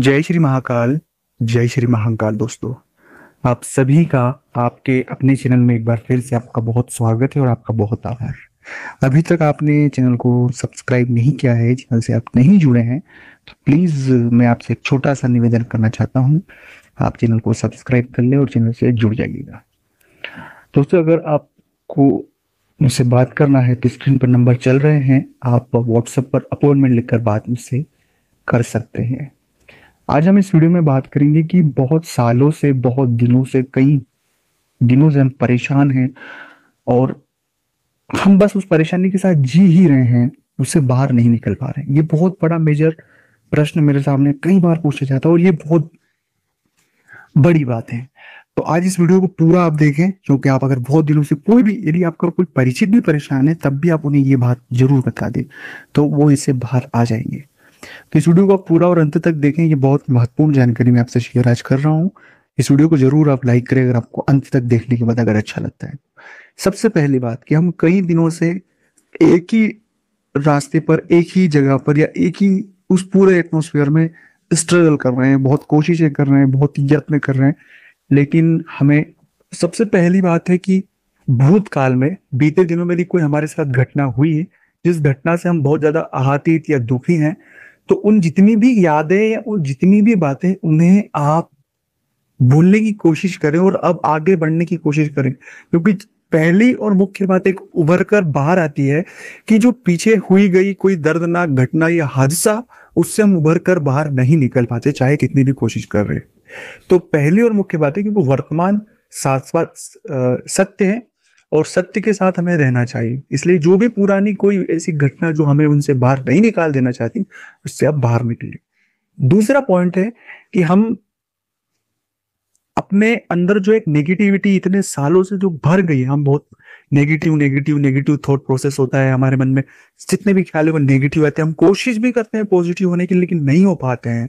जय श्री महाकाल जय श्री महाकाल दोस्तों आप सभी का आपके अपने चैनल में एक बार फिर से आपका बहुत स्वागत है और आपका बहुत आभार अभी तक आपने चैनल को सब्सक्राइब नहीं किया है चैनल से आप नहीं जुड़े हैं तो प्लीज़ मैं आपसे एक छोटा सा निवेदन करना चाहता हूँ आप चैनल को सब्सक्राइब कर लें और चैनल से जुड़ जाइएगा दोस्तों अगर आपको मुझसे बात करना है तो स्क्रीन पर नंबर चल रहे हैं आप व्हाट्सएप पर अपॉइंटमेंट लिखकर बात मुझसे कर सकते हैं आज हम इस वीडियो में बात करेंगे कि बहुत सालों से बहुत दिनों से कई दिनों से हम परेशान हैं और हम बस उस परेशानी के साथ जी ही रहे हैं उससे बाहर नहीं निकल पा रहे ये बहुत बड़ा मेजर प्रश्न मेरे सामने कई बार पूछा जाता है और ये बहुत बड़ी बात है तो आज इस वीडियो को पूरा आप देखें क्योंकि आप अगर बहुत दिनों से कोई भी यदि आपका कोई परिचित भी परेशान है तब भी आप उन्हें ये बात जरूर बता दें तो वो इससे बाहर आ जाएंगे तो इस वीडियो को आप पूरा और अंत तक देखें ये बहुत महत्वपूर्ण जानकारी मैं आपसे शेयर आज कर रहा हूँ इस वीडियो को जरूर आप लाइक करें अगर आपको अंत तक देखने के बाद अगर अच्छा लगता है सबसे पहली बात कि हम कई दिनों से एक ही रास्ते पर एक ही जगह पर या एक ही उस पूरे एटमोसफियर में स्ट्रगल कर रहे हैं बहुत कोशिशें कर रहे हैं बहुत यत्न कर रहे हैं लेकिन हमें सबसे पहली बात है कि भूतकाल में बीते दिनों में भी कोई हमारे साथ घटना हुई है जिस घटना से हम बहुत ज्यादा आहतित या दुखी हैं तो उन जितनी भी यादें या उन जितनी भी बातें उन्हें आप भूलने की कोशिश करें और अब आगे बढ़ने की कोशिश करें क्योंकि पहली और मुख्य बात एक उभर कर बाहर आती है कि जो पीछे हुई गई कोई दर्दनाक घटना या हादसा उससे हम उभर कर बाहर नहीं निकल पाते चाहे कितनी भी कोशिश कर रहे तो पहली और मुख्य बात है कि वो वर्तमान शाश्वत सत्य है और सत्य के साथ हमें रहना चाहिए इसलिए जो भी पुरानी कोई ऐसी घटना जो हमें उनसे बाहर नहीं निकाल देना चाहती उससे आप बाहर निकलिए दूसरा पॉइंट है कि हम अपने अंदर जो एक नेगेटिविटी इतने सालों से जो भर गई है हम बहुत negative negative negative thought process होता है हमारे मन में जितने भी ख्याल है वो नेगेटिव आते हैं हम कोशिश भी करते हैं पॉजिटिव होने की लेकिन नहीं हो पाते हैं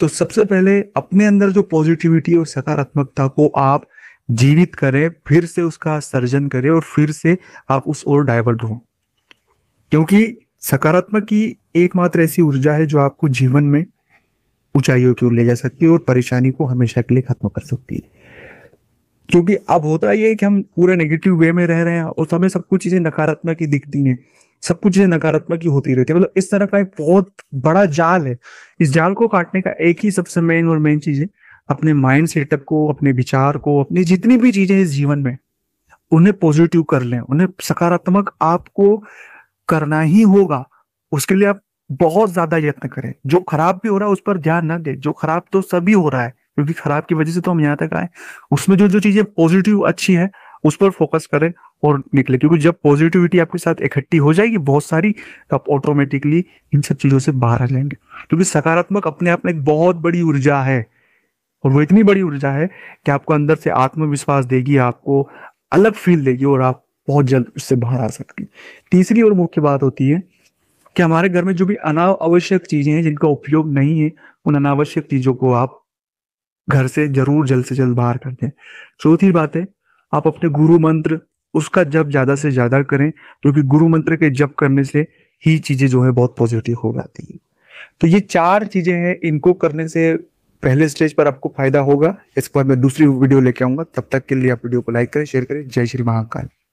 तो सबसे पहले अपने अंदर जो पॉजिटिविटी और सकारात्मकता को आप जीवित करें फिर से उसका सर्जन करें और फिर से आप उस ओर डाइवर्ट हों क्योंकि सकारात्मक की एकमात्र ऐसी ऊर्जा है जो आपको जीवन में ऊंचाइयों की ओर ले जा सकती है और परेशानी को हमेशा के लिए खत्म कर सकती है क्योंकि अब होता ये है कि हम पूरे नेगेटिव वे में रह रहे हैं और हमें सब कुछ चीजें नकारात्मक ही दिखती हैं सब कुछ चीजें नकारात्मक ही होती रहती है मतलब इस तरह का एक बहुत बड़ा जाल है इस जाल को काटने का एक ही सबसे मेन और मेन चीज है अपने माइंड सेटअप को अपने विचार को अपनी जितनी भी चीजें इस जीवन में उन्हें पॉजिटिव कर लें उन्हें सकारात्मक आपको करना ही होगा उसके लिए आप बहुत ज्यादा यत्न करें जो खराब भी हो रहा है उस पर ध्यान ना दें जो खराब तो सभी हो रहा है क्योंकि खराब की वजह से तो हम यहाँ तक आए उसमें जो जो चीजें पॉजिटिव अच्छी है उस पर फोकस करें और निकले क्योंकि जब पॉजिटिविटी आपके साथ इकट्ठी हो जाएगी बहुत सारी तो आप ऑटोमेटिकली इन सब चीजों से बाहर आ जाएंगे क्योंकि सकारात्मक अपने आप में एक बहुत बड़ी ऊर्जा है और वो इतनी बड़ी ऊर्जा है कि आपको अंदर से आत्मविश्वास देगी आपको अलग फील देगी और आप बहुत जल्द उससे बाहर आ सकती तीसरी और मुख्य बात होती है कि हमारे घर में जो भी अनावश्यक चीजें हैं जिनका उपयोग नहीं है उन अनावश्यक चीजों को आप घर से जरूर जल्द से जल्द बाहर कर दें चौथी बात है आप अपने गुरु मंत्र उसका जब ज्यादा से ज्यादा करें क्योंकि तो गुरु मंत्र के जप करने से ही चीजें जो है बहुत पॉजिटिव हो जाती है तो ये चार चीजें हैं इनको करने से पहले स्टेज पर आपको फायदा होगा इसके बाद मैं दूसरी वीडियो लेके आऊंगा तब तक के लिए आप वीडियो को लाइक करें शेयर करें जय श्री महाकाल